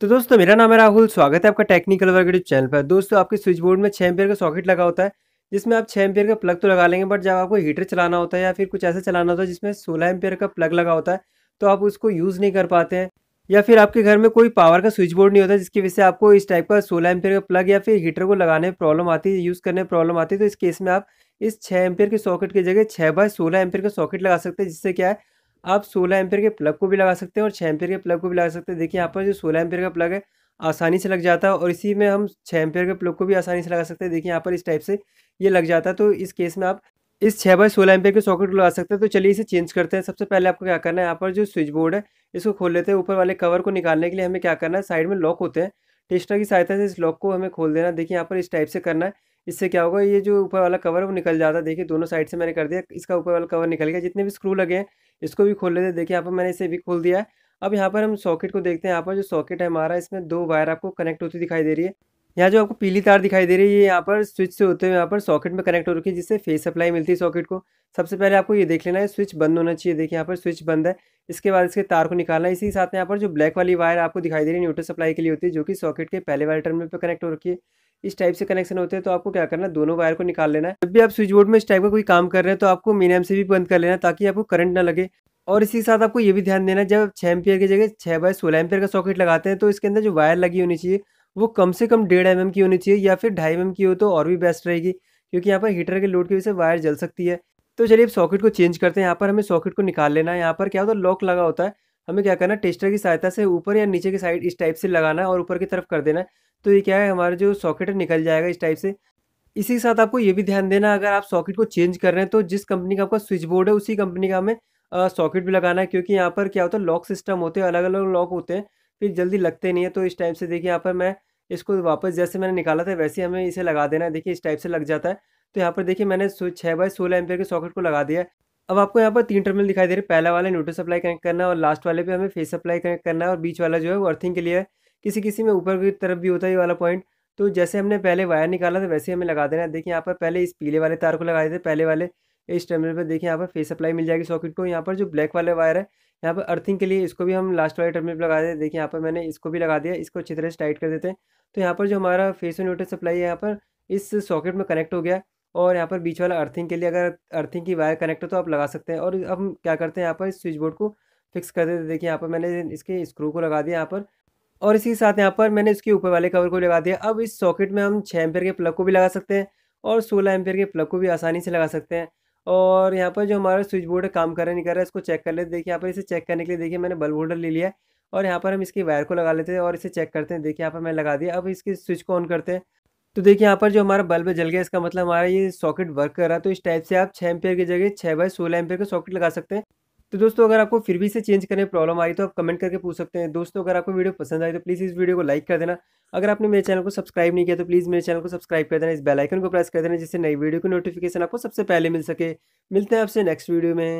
तो दोस्तों मेरा नाम है राहुल स्वागत है आपका टेक्निकल वर्ग चैनल पर दोस्तों आपके स्विच बोर्ड में छः एम्पियर का सॉकेट लगा होता है जिसमें आप छः एम्पियर का प्लग तो लगा लेंगे बट जब आपको हीटर चलाना होता है या फिर कुछ ऐसा चलाना होता है जिसमें सोलह एम्पियर का प्लग लगा होता है तो आप उसको यूज़ नहीं कर पाते हैं या फिर आपके घर में कोई पावर का स्विच बोर्ड नहीं होता जिसकी वजह से आपको इस टाइप का सोलह एम्पियर का प्लग या फिर हीटर को लगाने में प्रॉब्लम आती है यूज़ करने में प्रॉब्लम आती है तो इस केस में आप इस छः एम्पियर के सॉकेट की जगह छः बाय सोलह एम्पियर का सॉकेट लगा सकते हैं जिससे क्या है आप सोलह एम्पियर के प्लग को भी लगा सकते हैं और छः एम्पियर के प्लग को भी लगा सकते हैं देखिए यहाँ पर जो सोलह एम्पियर का प्लग है आसानी से लग जाता है और इसी में हम छः एम्पियर के प्लग को भी आसानी से लगा सकते हैं देखिए यहाँ पर इस टाइप से ये लग जाता है तो इस केस में आप इस छः बाई सोलह एम्पियर के सॉकेट को लगा सकते हैं तो चलिए इसे चेंज करते हैं सबसे पहले आपको क्या करना है यहाँ पर जो स्विच बोर्ड है इसको खोल लेते हैं ऊपर वाले कवर को निकालने के लिए हमें क्या करना है साइड में लॉक होते हैं टेस्टर की सहायता से इस लॉक को हमें खोल देना देखिए यहाँ पर इस टाइप से करना है इससे क्या होगा ये जो ऊपर वाला कवर है वो निकल जाता है देखिए दोनों साइड से मैंने कर दिया इसका ऊपर वाला कवर निकल गया जितने भी स्क्रू लगे हैं इसको भी खोल लेते देखिए यहाँ पर मैंने इसे भी खोल दिया है अब यहाँ पर हम सॉकेट को देखते हैं यहाँ पर जो सॉकेट है हमारा इसमें दो वायर आपको कनेक्ट होती दिखाई दे रही है यहाँ जो आपको पीली तार दिखाई दे रही है ये यहाँ पर स्विच से होते हुए यहाँ पर सॉकेट में कनेक्ट हो रखी है जिससे फेस सप्लाई मिलती है सॉकेट को सबसे पहले आपको ये देख लेना है स्विच बंद होना चाहिए देखिए यहाँ पर स्विच बंद है इसके बाद इसके तार को निकालना है इसी साथ यहाँ पर जो ब्लैक वाली वायर आपको दिखाई दे रही है न्यूट्रल सप्लाई के लिए होती है जो कि सॉकेट के पहले वाले टर्मिनल पर कनेक्ट हो रखी है इस टाइप से कनेक्शन होते हैं तो आपको क्या करना है दोनों वायर को निकाल लेना है जब भी आप स्विच बोर्ड में इस टाइप का कोई काम कर रहे हैं तो आपको एम से भी बंद कर लेना ताकि आपको करंट ना लगे और इसी के साथ आपको ये भी ध्यान देना जब छः एमपियर की जगह छः बाय सोलह एमपियर का सॉकेट लगाते हैं तो इसके अंदर जो वायर लगी होनी चाहिए वो कम से कम डेढ़ एम mm की होनी चाहिए या फिर ढाई एम mm की हो तो और भी बेस्ट रहेगी क्योंकि यहाँ पर हीटर के लोड की वजह से वायर जल सकती है तो चलिए अब सॉकेट को चेंज करते हैं यहाँ पर हमें सॉकेट को निकाल लेना है यहाँ पर क्या होता है लॉक लगा होता है हमें क्या करना है टेस्टर की सहायता से ऊपर या नीचे की साइड इस टाइप से लगाना है और ऊपर की तरफ कर देना है तो ये क्या है हमारा जो सॉकेट है निकल जाएगा इस टाइप से इसी के साथ आपको ये भी ध्यान देना अगर आप सॉकेट को चेंज कर रहे हैं तो जिस कंपनी का आपका स्विच बोर्ड है उसी कंपनी का हमें सॉकेट भी लगाना है क्योंकि यहाँ पर क्या होता है लॉक सिस्टम होते हैं अलग अलग लॉक होते हैं फिर जल्दी लगते नहीं है तो इस टाइप से देखिए यहाँ पर मैं इसको वापस जैसे मैंने निकाला था वैसे हमें इसे लगा देना है देखिए इस टाइप से लग जाता है तो यहाँ पर देखिए मैंने छः बाई सोलह एम के सॉकेट को लगा दिया अब आपको यहाँ पर तीन टर्मिनल दिखाई दे रहे हैं पहला वाला न्यूट्रो सप्लाई कनेक्ट करना है और लास्ट वाले पे हमें फेस सप्लाई कनेक्ट करना है और बीच वाला जो है वो अर्थिंग के लिए है किसी किसी में ऊपर की तरफ भी होता है ये वाला पॉइंट तो जैसे हमने पहले वायर निकाला था वैसे हमें लगा देना है देखिए यहाँ पर पहले इस पीले वाले तार को लगा देते पहले वाले इस टर्मिनल पर देखिए यहाँ पर फेस सप्लाई मिल जाएगी सॉकेट को यहाँ पर जो ब्लैक वाले वायर है यहाँ पर अर्थिंग के लिए इसको भी हम लास्ट वाले टर्मिनल पर लगा देते देखिए यहाँ पर मैंने इसको भी लगा दिया इसको अच्छी तरह से टाइट कर देते हैं तो यहाँ पर जो हमारा फेस और न्यूट्रल सप्लाई है यहाँ पर इस सॉकेट में कनेक्ट हो गया और यहाँ पर बीच वाला अर्थिंग के लिए अगर अर्थिंग की वायर कनेक्ट हो तो आप लगा सकते हैं और हम क्या करते हैं यहाँ पर स्विच बोर्ड को फिक्स कर देते देखिए यहाँ पर मैंने इसके स्क्रू को लगा दिया यहाँ पर और इसी के साथ यहाँ पर मैंने इसके ऊपर वाले कवर को लगा दिया अब इस सॉकेट में हम छः एम्पेयर के प्लग को भी लगा सकते हैं और सोलह एम्पेयर के प्लग को भी आसानी से लगा सकते हैं और यहाँ पर जो हमारा स्विच बोर्ड काम कर रहा नहीं कर रहा है इसको चेक कर लेते देखिए यहाँ पर इसे चेक करने के लिए देखिए मैंने बल्ब होल्डर ले लिया और यहाँ पर हम इसकी वायर को लगा लेते हैं और इसे चेक करते हैं देखिए यहाँ पर मैं लगा दिया अब इसके स्विच को ऑन करते हैं तो देखिए यहाँ पर जो हमारा बल्ब जल गया इसका मतलब हमारा ये सॉकेट वर्क कर रहा है तो इस टाइप से आप छः एम्पेयर की जगह छः बाई सोलह एम्पेयर का सॉकेट लगा सकते हैं तो दोस्तों अगर आपको फिर भी इसे चेंज करने में प्रॉब्लम आ रही तो आप कमेंट करके पूछ सकते हैं दोस्तों अगर आपको वीडियो पसंद आई तो प्लीज़ इस वीडियो को लाइक कर देना अगर आपने मेरे चैनल को सब्सक्राइब नहीं किया तो प्लीज़ मेरे चैनल को सब्सक्राइब कर देना इस बेलाइकन को प्रेस कर देना जिससे नई वीडियो की नोटिफिकेशन आपको सबसे पहले मिल सके मिलते हैं आपसे नेक्स्ट वीडियो में